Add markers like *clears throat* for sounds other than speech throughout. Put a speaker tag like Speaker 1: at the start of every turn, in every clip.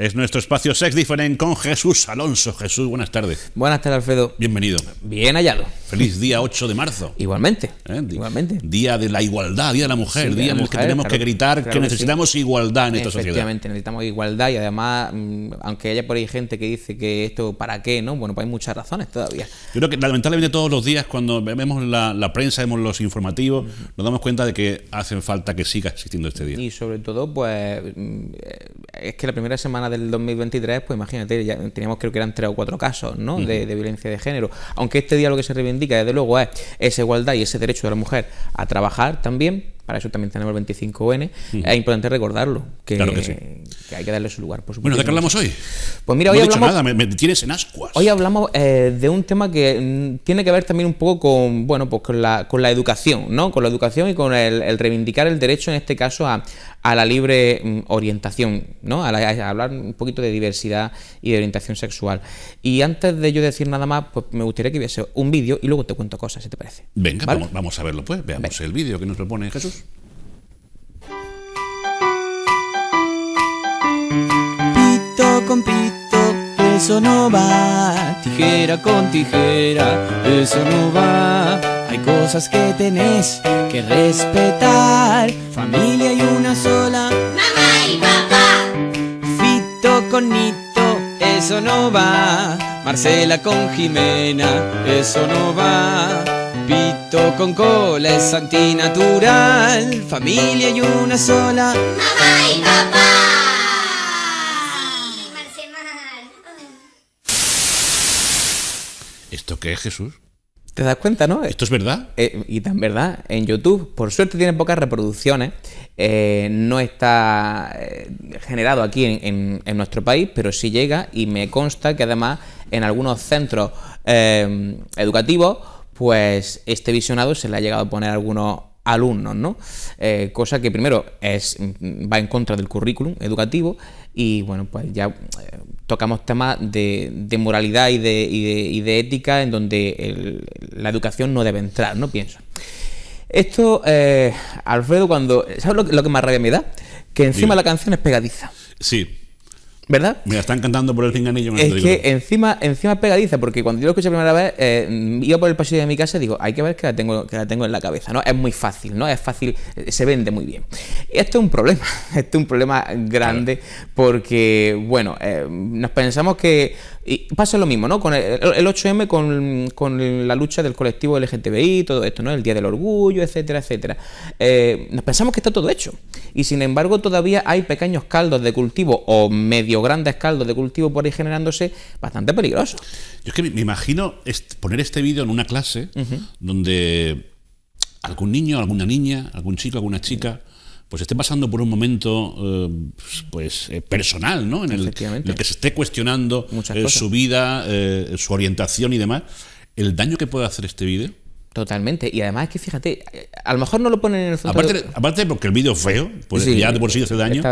Speaker 1: Es nuestro espacio Sex Different con Jesús Alonso. Jesús, buenas tardes. Buenas tardes, Alfredo. Bienvenido. Bien hallado. Feliz día 8 de marzo. Igualmente. ¿Eh? Igualmente. Día de la igualdad, día de la mujer, día que tenemos que gritar que necesitamos igualdad en esta sociedad. Efectivamente,
Speaker 2: necesitamos igualdad y además, mm, aunque haya por ahí gente que dice que esto para qué, ¿no? Bueno, pues hay muchas razones todavía.
Speaker 1: Yo creo que lamentablemente todos los días cuando vemos la, prensa, vemos los informativos, nos damos cuenta de que hacen falta que siga existiendo
Speaker 2: este día. Y sobre todo, pues, mm, eh, es que la primera semana del 2023, pues imagínate, ya teníamos creo que eran tres o cuatro casos ¿no? de, de, violencia de género. Aunque este día lo que se reivindica, desde luego, es esa igualdad y ese derecho de la mujer a trabajar también para eso también tenemos el 25N, mm. es importante recordarlo, que, hay que darle su lugar, por Bueno, ¿de qué hablamos hoy? Pues mira, hoy hablamos... nada, me, tienes en ascuas. Hoy hablamos eh, de un tema que mm, tiene que ver también un poco con, bueno, pues con la, educación, ¿no? Con la educación y con el, reivindicar el derecho, en este caso, a, la libre mm, orientación, ¿no? A, hablar un poquito de diversidad y de orientación sexual. Y antes de yo decir nada más, pues me gustaría que viese un vídeo y luego te cuento cosas, si te parece. Venga, vamos, a verlo pues, veamos el vídeo que nos propone Jesús. Pito, eso no va. Tijera con tijera, eso no va. Hay cosas que tenés que respetar. Familia y una sola. Mamá y papá. Fito con Nito, eso no va. Marcela con Jimena, eso no va. Pito con cola es antinatural. Familia y una sola. Mamá y papá. ¿esto qué es Jesús? ¿Te das cuenta, no? Esto es verdad. Eh, y tan verdad, en YouTube, por suerte tiene pocas reproducciones, eh, no está eh, generado aquí en, nuestro país, pero sí llega y me consta que además en algunos centros educativos, pues este visionado se le ha llegado a poner algunos alumnos, ¿no? Eh, cosa que primero es, va en contra del currículum educativo y bueno, pues ya eh, tocamos temas de, moralidad y de, ética en donde la educación no debe entrar, ¿no? Pienso. Esto, eh, Alfredo, cuando... ¿Sabes lo, que más rabia me da? Que encima la canción es pegadiza. Sí, ¿Verdad? Me la están cantando por el
Speaker 1: finganillo, Es que
Speaker 2: encima, encima pegadiza, porque cuando yo lo escuché la primera vez, eh, iba por el pasillo de mi casa y digo, hay que ver que la tengo, que la tengo en la cabeza, ¿no? Es muy fácil, ¿no? Es fácil, eh, se vende muy bien. Esto es un problema, *laughs* esto es un problema grande, porque, bueno, eh, nos pensamos que y pasa lo mismo, ¿no? Con el, el 8M, con, la lucha del colectivo LGTBI, todo esto, ¿no? El Día del Orgullo, etcétera, etcétera. Eh, nos pensamos que está todo hecho. Y sin embargo, todavía hay pequeños caldos de cultivo o medio grandes caldos de cultivo por ahí generándose bastante peligrosos. Yo es que me imagino poner este vídeo en una clase
Speaker 1: donde algún niño, alguna niña, algún chico, alguna chica pues esté pasando por un momento eh, pues eh, personal, ¿no? En el, que se esté cuestionando eh, su vida, su orientación y demás, el daño que puede hacer este vídeo
Speaker 2: Totalmente. Y además es que fíjate, eh, a lo mejor no lo ponen en el fondo. Aparte, aparte porque el vídeo es feo, pues ya de por sí hace daño.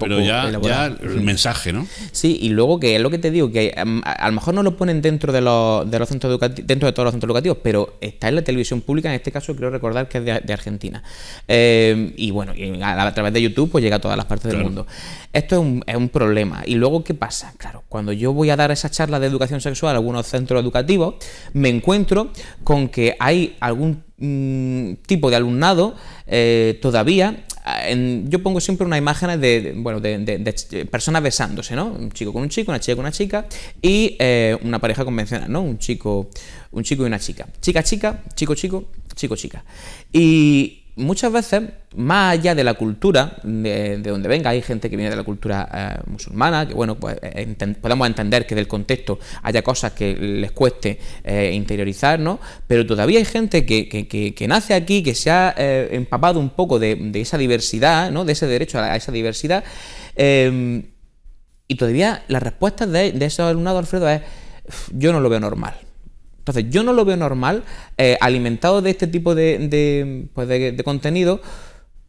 Speaker 2: pero ya, el mensaje, ¿no? Sí, y luego que es lo que te digo, que mm, a, lo mejor no lo ponen dentro de los, centros dentro de todos los centros educativos, pero está en la televisión pública, en este caso creo recordar que es de, Argentina. Eh, y bueno, a, través de YouTube pues llega a todas las partes del mundo. Esto es un, es un problema. Y luego, ¿qué pasa? Claro, cuando yo voy a dar esa charla de educación sexual a algunos centros educativos, me encuentro con que hay algún mm, tipo de alumnado eh, todavía yo pongo siempre una imagen de, bueno, de, personas besándose, ¿no? Un chico con un chico, una chica con una chica y eh, una pareja convencional, ¿no? Un chico, un chico y una chica. Chica, chica, chico, chico, chico, chica. Y muchas veces, más allá de la cultura de, donde venga, hay gente que viene de la cultura eh, musulmana, que bueno, pues, eh, podemos entender que del contexto haya cosas que les cueste eh, interiorizar, ¿no? Pero todavía hay gente que, nace aquí, que se ha empapado un poco de, esa diversidad, ¿no? De ese derecho a, esa diversidad. Em, y todavía la respuesta de, de esos alumnados, Alfredo, es yo no lo veo normal. Entonces, yo no lo veo normal, eh, alimentado de este tipo de, pues de, de, contenido,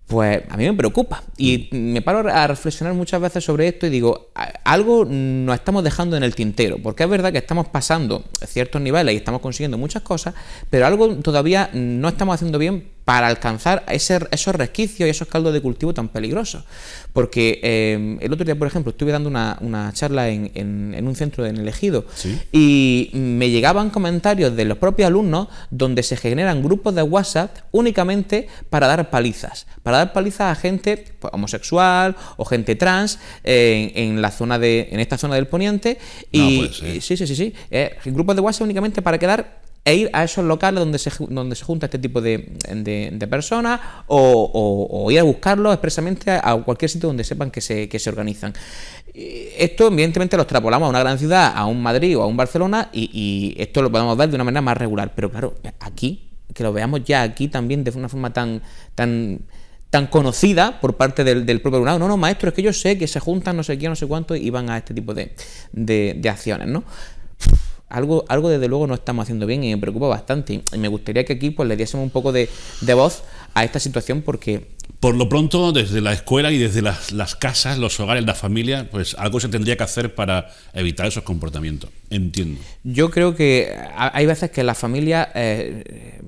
Speaker 2: pues a mí me preocupa. Y mm. me paro a reflexionar muchas veces sobre esto y digo, algo nos estamos dejando en el tintero, porque es verdad que estamos pasando ciertos niveles y estamos consiguiendo muchas cosas, pero algo todavía no estamos haciendo bien para alcanzar ese, esos resquicios y esos caldos de cultivo tan peligrosos. Porque eh, el otro día, por ejemplo, estuve dando una, charla en, un centro en el Ejido y me llegaban comentarios de los propios alumnos donde se generan grupos de WhatsApp únicamente para dar palizas, para dar palizas a gente pues, homosexual o gente trans eh, en, la zona de, en esta zona del Poniente. Y, sí. sí, sí, sí, eh, grupos de WhatsApp únicamente para quedar e ir a esos locales donde se, donde se junta este tipo de, personas o, ir a buscarlos expresamente a, cualquier sitio donde sepan que se, organizan. Esto, evidentemente, lo extrapolamos a una gran ciudad, a un Madrid o a un Barcelona, y, esto lo podemos ver de una manera más regular. Pero claro, aquí, que lo veamos ya aquí también de una forma tan, tan tan conocida por parte del, propio alumnado. No, no, maestro, es que yo sé que se juntan no sé quién, no sé cuánto y van a este tipo de, de acciones, ¿no? algo, algo desde luego no estamos haciendo bien y me preocupa bastante. Y me gustaría que aquí pues, le diésemos un poco de, voz a esta situación porque... Por lo pronto, desde la
Speaker 1: escuela y desde las, casas, los hogares, las familia, pues algo se tendría que hacer para evitar esos comportamientos. Entiendo.
Speaker 2: Yo creo que hay veces que las familias, eh,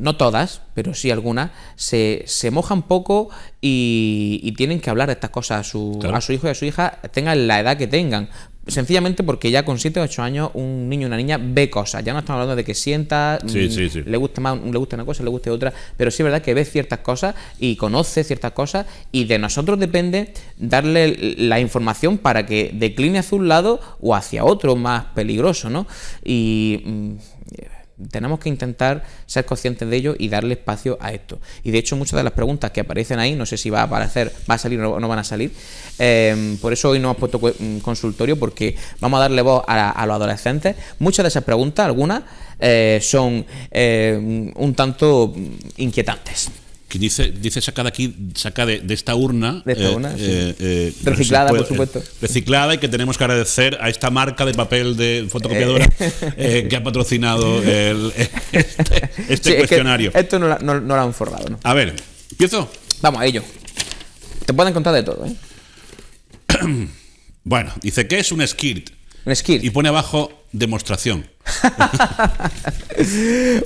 Speaker 2: no todas, pero sí algunas, se, mojan poco y, tienen que hablar de estas cosas a su, a su hijo y a su hija, tengan la edad que tengan Sencillamente porque ya con 7 o 8 años un niño una niña ve cosas. Ya no estamos hablando de que sienta, sí, mm, sí, sí. le gusta más, le gusta una cosa, le guste otra, pero sí es verdad que ve ciertas cosas y conoce ciertas cosas y de nosotros depende darle la información para que decline hacia un lado o hacia otro más peligroso, ¿no? Y mm, tenemos que intentar ser conscientes de ello y darle espacio a esto. Y de hecho muchas de las preguntas que aparecen ahí, no sé si va a aparecer, va a salir o no van a salir, em, por eso hoy no hemos puesto mm, consultorio porque vamos a darle voz a, los adolescentes. Muchas de esas preguntas, algunas, eh, son eh, un tanto mm, inquietantes dice, dice de aquí, saca de, esta
Speaker 1: urna. Eh, eh, eh, reciclada, pues, por supuesto. reciclada y que tenemos que agradecer a esta marca de papel de fotocopiadora *laughs* que ha patrocinado *laughs* este,
Speaker 2: este cuestionario. esto no, lo han forrado, A ver, ¿empiezo? Vamos a ello. Te pueden contar de todo,
Speaker 1: *clears throat* bueno, dice que es un skirt. Un skirt. Y pone abajo demostración. *laughs*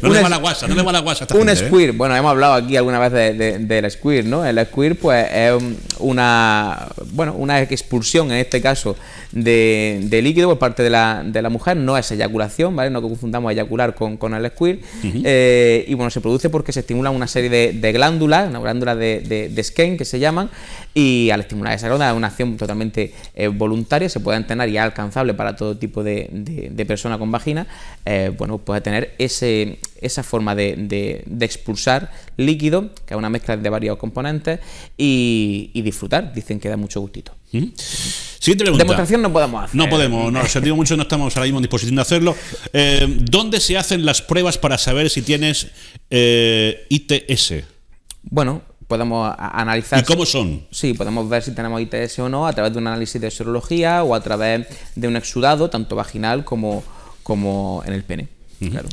Speaker 1: no le no le Un gente,
Speaker 2: ¿eh? bueno, hemos hablado aquí alguna vez de, del squir, ¿no? El squeer, pues, es una, bueno, una expulsión, en este caso, de, líquido por parte de la, de la, mujer. No es eyaculación, ¿vale? No confundamos eyacular con, el squeer. Eh, y bueno, se produce porque se estimula una serie de, glándulas, una glándula de, de, skin que se llaman, y al estimular esa glándula es una acción totalmente eh, voluntaria, se puede entrenar y es alcanzable para todo tipo de, de persona con vagina eh, bueno, pues tener ese, esa forma de, de, expulsar líquido, que es una mezcla de varios componentes, y, disfrutar. Dicen que da mucho gustito. ¿Mm? Siguiente pregunta. Demostración no podemos hacer. No podemos, nos sentimos
Speaker 1: mucho, no estamos ahora mismo en disposición de hacerlo. Eh, ¿Dónde se hacen las pruebas para saber si tienes
Speaker 2: eh, ITS? Bueno, podemos analizar. ¿Y cómo son? Sí, podemos ver si tenemos ITS o no a través de un análisis de serología o a través de un exudado, tanto vaginal como
Speaker 1: como en el pene. claro.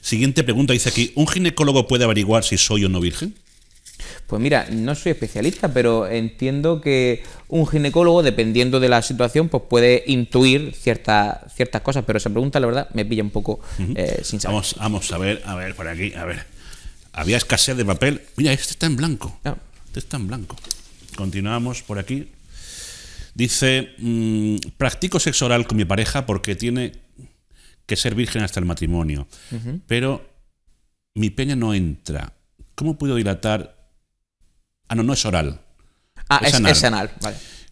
Speaker 1: Siguiente pregunta, dice aquí, ¿un ginecólogo puede averiguar si soy o no virgen?
Speaker 2: Pues mira, no soy especialista, pero entiendo que un ginecólogo, dependiendo de la situación, pues puede intuir ciertas cosas, pero esa pregunta, la verdad, me pilla un poco
Speaker 1: eh, sin saber. Vamos, a ver, a ver, por aquí, a ver. Había escasez de papel. Mira, este está en blanco. Ah. Este está en blanco. Continuamos por aquí. Dice, mm, practico sexo oral con mi pareja porque tiene que ser virgen hasta el matrimonio. Pero mi peña no entra. ¿Cómo puedo dilatar? Ah, no, no es oral. Ah, es, anal.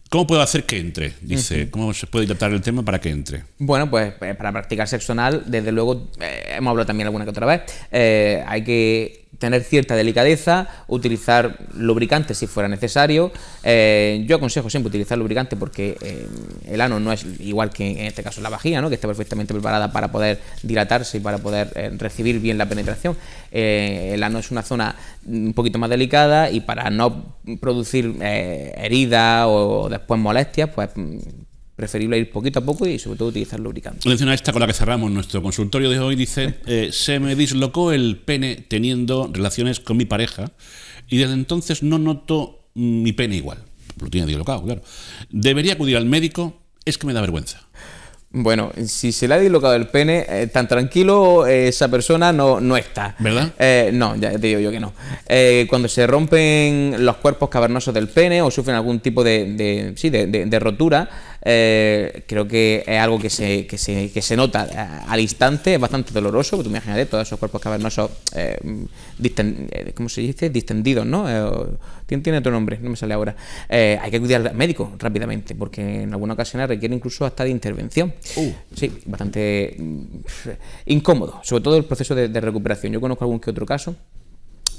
Speaker 1: ¿Cómo puedo hacer que entre? Dice, ¿cómo se puede dilatar el tema para que entre?
Speaker 2: Bueno, pues eh, para practicar sexo anal, desde luego, eh, hemos hablado también alguna que otra vez, eh, hay que tener cierta delicadeza, utilizar lubricante si fuera necesario. Eh, yo aconsejo siempre utilizar lubricante porque eh, el ano no es igual que en este caso la vagina, ¿no? que está perfectamente preparada para poder dilatarse y para poder eh, recibir bien la penetración. el ano es una zona un poquito más delicada y para no producir heridas o después molestias, pues preferible ir poquito a poco y sobre todo utilizar lubricante.
Speaker 1: Atención esta con la que cerramos nuestro consultorio de hoy. Dice, eh, se me dislocó el pene teniendo relaciones con mi pareja y desde entonces no noto mm, mi pene igual.
Speaker 2: Lo tiene dislocado, claro. ¿Debería acudir al médico? Es que me da vergüenza. Bueno, si se le ha dislocado el pene, eh, tan tranquilo eh, esa persona no, no está. ¿Verdad? no, ya te digo yo que no. cuando se rompen los cuerpos cavernosos del pene o sufren algún tipo de, sí, de rotura, eh, creo que es algo que se, nota eh, al instante, es bastante doloroso, porque tú imaginaré todos esos cuerpos cavernosos, eh, se dice? Distendidos, ¿no? ¿Quién tiene, otro nombre, no me sale ahora. hay que cuidar al médico rápidamente, porque en algunas ocasiones requiere incluso hasta de intervención. Uh. Sí, bastante mm, incómodo, sobre todo el proceso de recuperación. Yo conozco algún que otro caso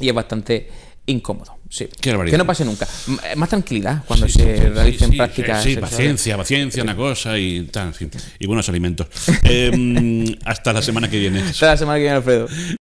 Speaker 2: y es bastante incómodo. Sí. que no pase nunca. Eh, más tranquilidad cuando se realicen prácticas. Sí, paciencia,
Speaker 1: paciencia, una cosa y tal. Y buenos alimentos. *laughs* Em, hasta la semana que viene.
Speaker 2: Hasta la semana que viene, Alfredo.